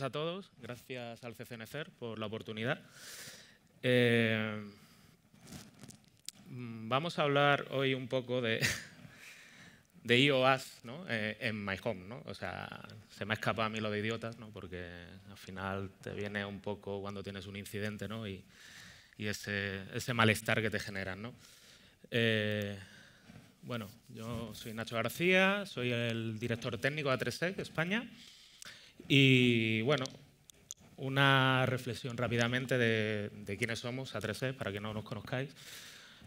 a todos. Gracias al CCNCER por la oportunidad. Eh, vamos a hablar hoy un poco de, de IOAS eh, en My Home. O sea, se me ha escapado a mí lo de idiotas, porque al final te viene un poco cuando tienes un incidente y, ese, malestar que te generan. Eh, bueno, yo soy Nacho García, soy el director técnico de a 3 e, España. Y bueno, una reflexión rápidamente de, quiénes somos, A3C, para que no nos conozcáis.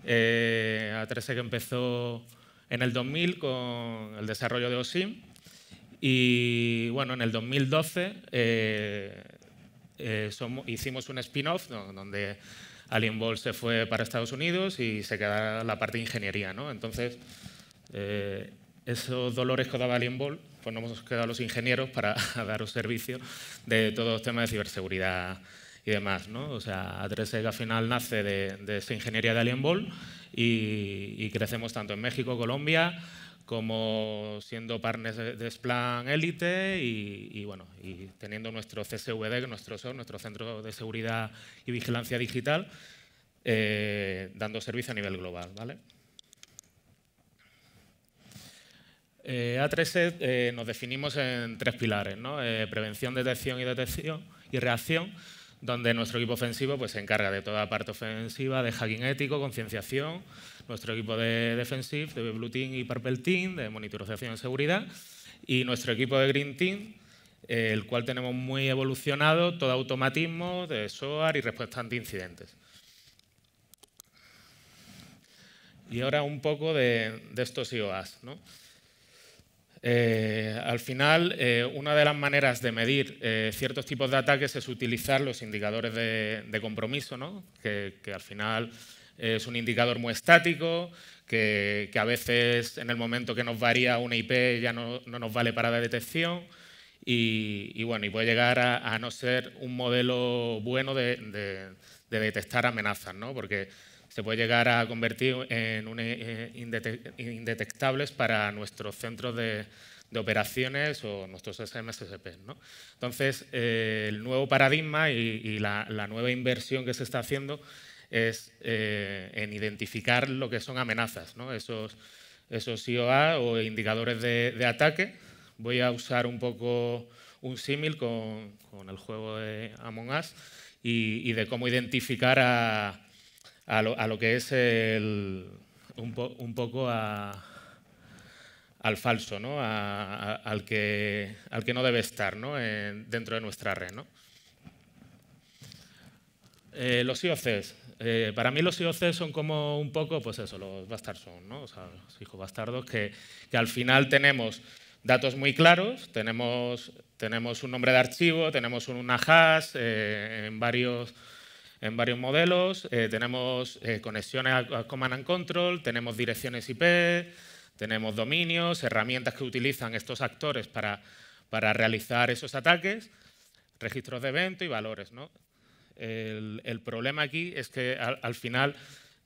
Eh, A3C que empezó en el 2000 con el desarrollo de OSIM y bueno, en el 2012 eh, eh, hicimos un spin-off donde Alien se fue para Estados Unidos y se queda la parte de ingeniería. ¿no? Entonces, esos dolores que daba Alien pues nos hemos quedado los ingenieros para daros servicio de todos los temas de ciberseguridad y demás. ¿no? O sea, a e al final nace de, esa ingeniería de Alien y, crecemos tanto en México, Colombia, como siendo partners de, Splunk Splan Elite y, bueno, y teniendo nuestro CSVD, nuestro nuestro Centro de Seguridad y Vigilancia Digital, eh, dando servicio a nivel global. ¿vale? Eh, a 3 e, eh, nos definimos en tres pilares, ¿no? Eh, prevención, detección y detección y reacción, donde nuestro equipo ofensivo pues, se encarga de toda la parte ofensiva, de hacking ético, concienciación, nuestro equipo de defensive, de Blue Team y Purple Team, de monitorización y seguridad, y nuestro equipo de Green Team, el cual tenemos muy evolucionado, todo automatismo de SOAR y respuesta ante incidentes. Y ahora un poco de, estos IOAs. Eh, al final, eh, una de las maneras de medir eh, ciertos tipos de ataques es utilizar los indicadores de, compromiso, ¿no? que, al final es un indicador muy estático, que, a veces en el momento que nos varía una IP ya no, nos vale para la detección y, bueno, y puede llegar a, no ser un modelo bueno de, de detectar amenazas, ¿no? porque se puede llegar a convertir en eh, indetectables para nuestros centros de, operaciones o nuestros SMSP. ¿no? Entonces, eh, el nuevo paradigma y, la, nueva inversión que se está haciendo es eh, en identificar lo que son amenazas, esos, esos IOA o indicadores de, ataque. Voy a usar un poco un símil con, el juego de Among Us y de cómo identificar a, a lo, a lo que es un, poco al falso, al, que, no debe estar ¿no? dentro de nuestra red. Eh, los IOCs. Eh, para mí los IOCs son como un poco, pues eso, los bastardos, son, ¿no? O sea, los hijos bastardos que, al final tenemos datos muy claros, tenemos, tenemos un nombre de archivo, tenemos una hash eh, en varios en varios modelos, eh, tenemos eh, conexiones a, Command and Control, tenemos direcciones IP, tenemos dominios, herramientas que utilizan estos actores para, para realizar esos ataques, registros de evento y valores. ¿no? El, problema aquí es que al, final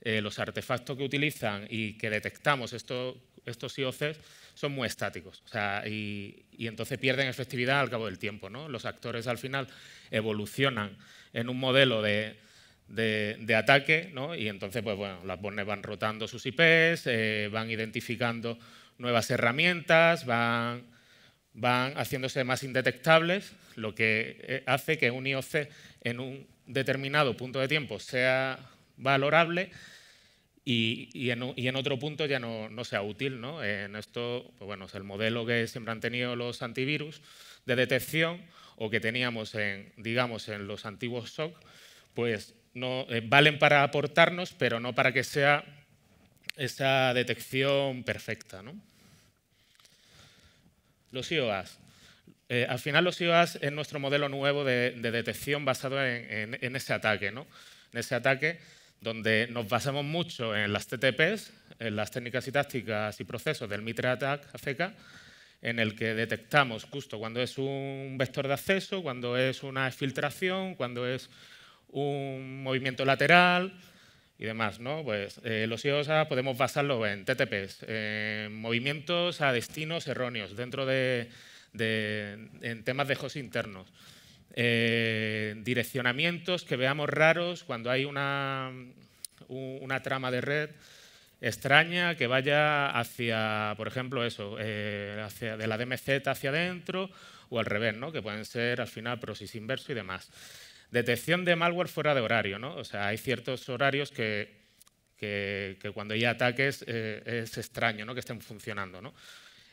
eh, los artefactos que utilizan y que detectamos esto, estos IOCs son muy estáticos. O sea, y, y, entonces pierden efectividad al cabo del tiempo. ¿no? Los actores al final evolucionan en un modelo de, de, ataque, y entonces pues, bueno, las bornes van rotando sus IPs, eh, van identificando nuevas herramientas, van, van haciéndose más indetectables, lo que eh, hace que un IOC en un determinado punto de tiempo sea valorable y, en, otro punto ya no, sea útil. ¿no? En esto, pues bueno, es el modelo que siempre han tenido los antivirus de detección o que teníamos en, digamos, en los antiguos SOC, pues eh, valen para aportarnos, pero no para que sea esa detección perfecta. ¿no? Los IOAs. Eh, al final los IOAs es nuestro modelo nuevo de, detección basado en, ese ataque, ¿no? en ese ataque donde nos basamos mucho en las TTPs, en las técnicas y tácticas y procesos del Mitre Attack ACK, en el que detectamos justo cuando es un vector de acceso, cuando es una filtración, cuando es un movimiento lateral y demás. ¿no? Pues, eh, los IOSA e podemos basarlo en TTPs, movimientos a destinos erróneos dentro de, en temas de host internos. Eh, direccionamientos que veamos raros cuando hay una, una trama de red extraña que vaya hacia, por ejemplo, eso, eh, hacia de la DMZ hacia adentro o al revés, ¿no? que pueden ser al final prosis inverso y demás. Detección de malware fuera de horario, ¿no? O sea, hay ciertos horarios que, cuando hay ataques eh, es extraño ¿no? que estén funcionando,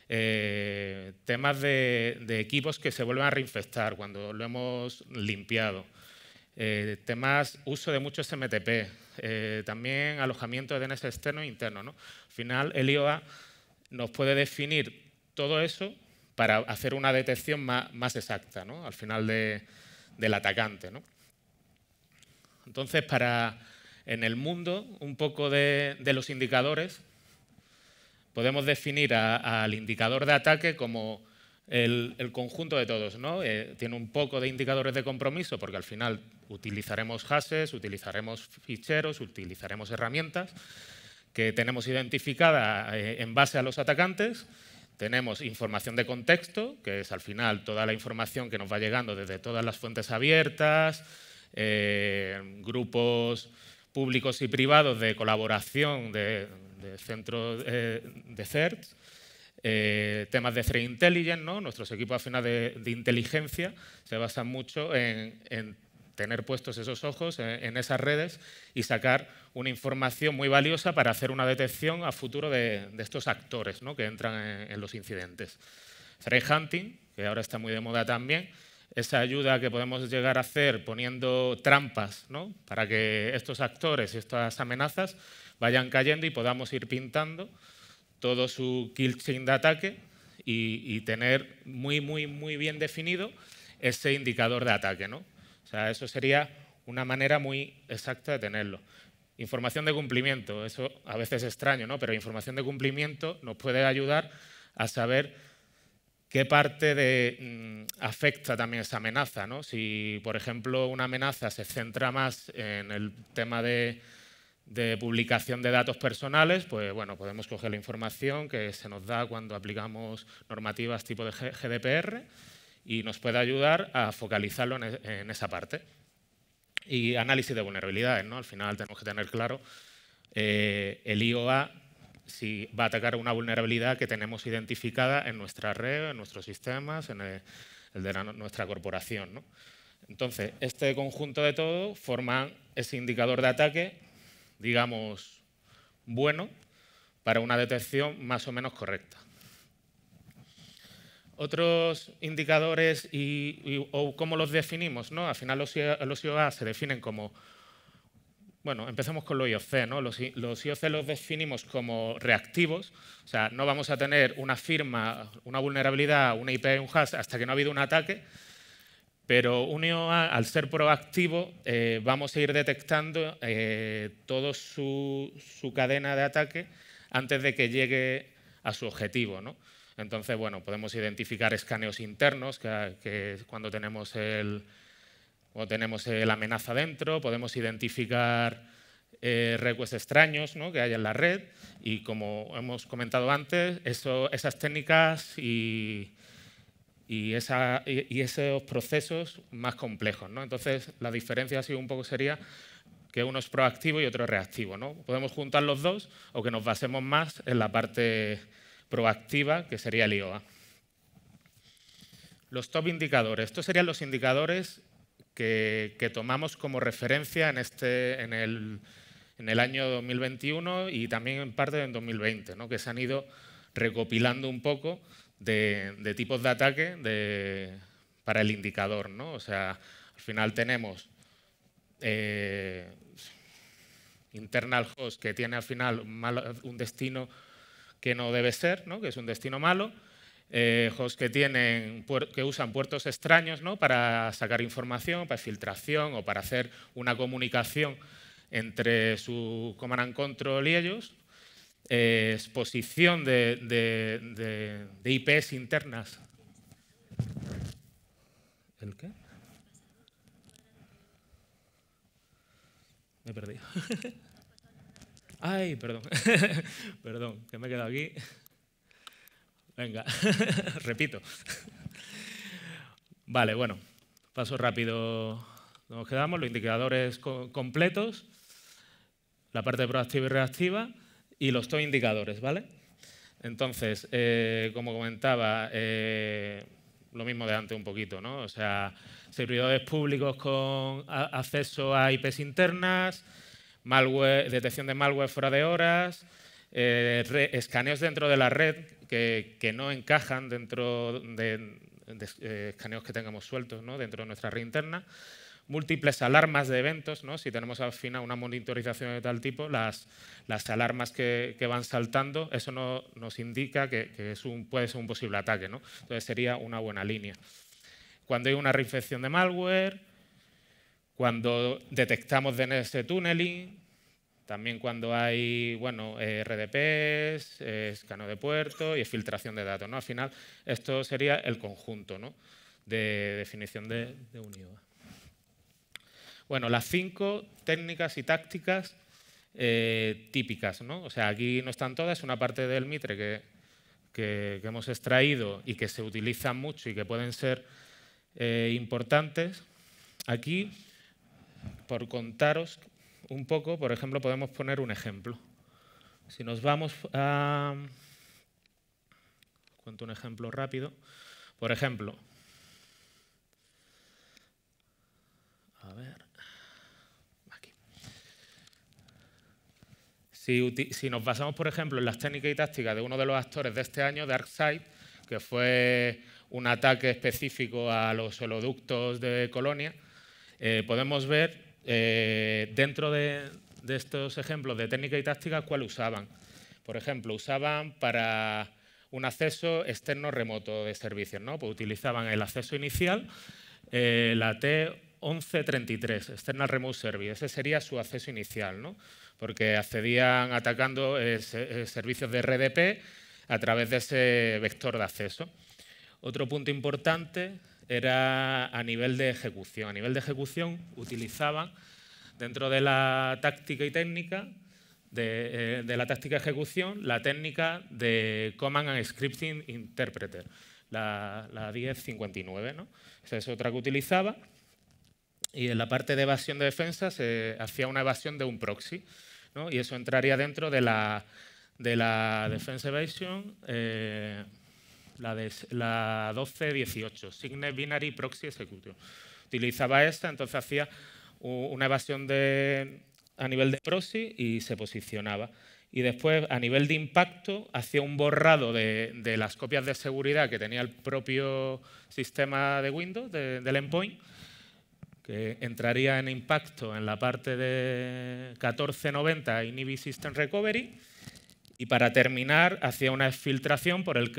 eh, temas de, equipos que se vuelven a reinfectar cuando lo hemos limpiado. Eh, temas, uso de muchos MTP, también alojamiento de DNS externo e interno. ¿no? Al final, el IOA nos puede definir todo eso para hacer una detección más, exacta al final de, del atacante. Entonces, para en el mundo un poco de, los indicadores, podemos definir al indicador de ataque como el, conjunto de todos. ¿no? Eh, tiene un poco de indicadores de compromiso, porque al final utilizaremos hashes, utilizaremos ficheros, utilizaremos herramientas que tenemos identificadas eh, en base a los atacantes tenemos información de contexto, que es al final toda la información que nos va llegando desde todas las fuentes abiertas, eh, grupos públicos y privados de colaboración de, de centros eh, de CERT, eh, temas de free intelligence, nuestros equipos al de, inteligencia se basan mucho en, en tener puestos esos ojos eh, en esas redes y sacar una información muy valiosa para hacer una detección a futuro de, estos actores que entran en, los incidentes. Threat hunting, que ahora está muy de moda también, esa ayuda que podemos llegar a hacer poniendo trampas para que estos actores y estas amenazas vayan cayendo y podamos ir pintando todo su kill chain de ataque y, y tener muy, muy, muy bien definido ese indicador de ataque. ¿no? O sea, eso sería una manera muy exacta de tenerlo. Información de cumplimiento, eso a veces es extraño, ¿no? Pero información de cumplimiento nos puede ayudar a saber qué parte de, mm, afecta también esa amenaza, Si, por ejemplo, una amenaza se centra más en el tema de, publicación de datos personales, pues bueno, podemos coger la información que se nos da cuando aplicamos normativas tipo de GDPR y nos puede ayudar a focalizarlo e, en, esa parte. Y análisis de vulnerabilidades, ¿no? Al final tenemos que tener claro eh, el IOA si va a atacar una vulnerabilidad que tenemos identificada en nuestra red, en nuestros sistemas, en el, de nuestra corporación. Entonces, este conjunto de todo forma ese indicador de ataque, digamos, bueno para una detección más o menos correcta. Otros indicadores y, o cómo los definimos, ¿no? Al final los, los IOA se definen como bueno, empezamos con los IOC. ¿no? Los, IOC los definimos como reactivos, o sea, no vamos a tener una firma, una vulnerabilidad, una IP, un hash hasta que no ha habido un ataque, pero un IOA, al ser proactivo, eh, vamos a ir detectando eh, toda su, su, cadena de ataque antes de que llegue a su objetivo. ¿no? Entonces, bueno, podemos identificar escaneos internos, que, cuando tenemos el, o tenemos la amenaza dentro, podemos identificar eh, requests extraños que hay en la red y como hemos comentado antes, eso, esas técnicas y, esa, esos procesos más complejos. Entonces, la diferencia un poco sería que uno es proactivo y otro es reactivo. ¿no? Podemos juntar los dos o que nos basemos más en la parte proactiva, que sería el IOA. Los top indicadores. Estos serían los indicadores que, tomamos como referencia en, este, en, el, año 2021 y también en parte en 2020, ¿no? que se han ido recopilando un poco de, tipos de ataque para el indicador. O sea, al final tenemos eh, internal host que tiene al final un destino que no debe ser, que es un destino malo, eh, que, usan puertos extraños para sacar información, para filtración o para hacer una comunicación entre su command and control y ellos, eh, exposición de, de, IPs internas. ¿El qué? Me he perdido. Ay, perdón. perdón, que me he quedado aquí. Venga, repito. vale, bueno, paso rápido. Nos quedamos los indicadores completos, la parte proactiva y reactiva y los dos indicadores, ¿vale? Entonces, eh, como comentaba, eh, lo mismo de antes un poquito, ¿no? O sea, servidores públicos con acceso a IPs internas, detección de malware fuera de horas, eh, escaneos dentro de la red que, no encajan dentro de, eh, escaneos que tengamos sueltos dentro de nuestra red interna, múltiples alarmas de eventos, si tenemos al final una monitorización de tal tipo, las, las alarmas que, van saltando, eso no, nos indica que, es un, puede ser un posible ataque. ¿no? Entonces sería una buena línea. Cuando hay una reinfección de malware, cuando detectamos DNS tunneling, también cuando hay bueno, eh, RDPs, eh, escaneo de puerto y filtración de datos. ¿no? Al final, esto sería el conjunto de definición de, de Bueno, las cinco técnicas y tácticas eh, típicas. ¿no? O sea, aquí no están todas, es una parte del MITRE que, hemos extraído y que se utilizan mucho y que pueden ser importantes. Aquí por contaros un poco, por ejemplo, podemos poner un ejemplo. Si nos vamos a... Cuento un ejemplo rápido. Por ejemplo, a ver, aquí. Si, nos basamos, por ejemplo, en las técnicas y tácticas de uno de los actores de este año, Darkseid, que fue un ataque específico a los holoductos de Colonia, eh, podemos ver eh, dentro de, estos ejemplos de técnica y táctica, ¿cuál usaban? Por ejemplo, usaban para un acceso externo remoto de servicios, ¿no? Pues utilizaban el acceso inicial, eh, la T1133, External Remote Service, ese sería su acceso inicial, ¿no? Porque accedían atacando servicios de RDP a través de ese vector de acceso. Otro punto importante era a nivel de ejecución. A nivel de ejecución utilizaban dentro de la táctica y técnica, de, eh, la táctica ejecución, la técnica de Command and Scripting Interpreter, la, la 1059. Esa es otra que utilizaba. Y en la parte de evasión de defensa se hacía una evasión de un proxy. Y eso entraría dentro de la, de la Defense Evasion. Eh, la, la 1218, Signe Binary Proxy Execution. Utilizaba esta, entonces hacía una evasión de, a nivel de proxy y se posicionaba. Y después, a nivel de impacto, hacía un borrado de, las copias de seguridad que tenía el propio sistema de Windows, del endpoint, que entraría en impacto en la parte de 1490 Inhibi System Recovery y para terminar, hacía una exfiltración por el,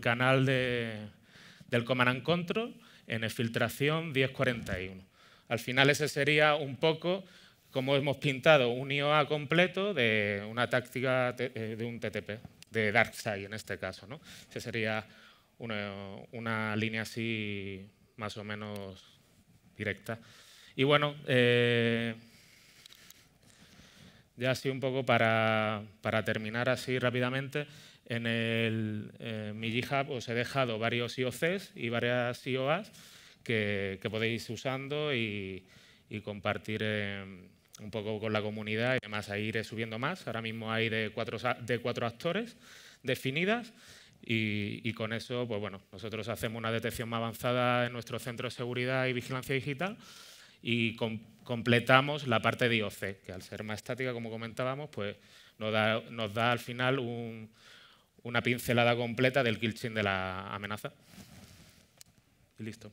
canal del Command Control en exfiltración 1041. Al final ese sería un poco como hemos pintado un IOA completo de una táctica eh, de un TTP, de DarkSide en este caso. ¿no? Esa sería una, línea así más o menos directa. Y bueno, eh, ya así un poco para, terminar así rápidamente, en el eh, mi os he dejado varios IOCs y varias IOAs que, podéis ir usando y, compartir eh, un poco con la comunidad. además ahí iré subiendo más. Ahora mismo hay de cuatro, de cuatro actores definidas. Y, con eso, pues bueno, nosotros hacemos una detección más avanzada en nuestro centro de seguridad y vigilancia digital y con completamos la parte de IOC, que al ser más estática, como comentábamos, pues nos da, al final una pincelada completa del chain de la amenaza. Y listo.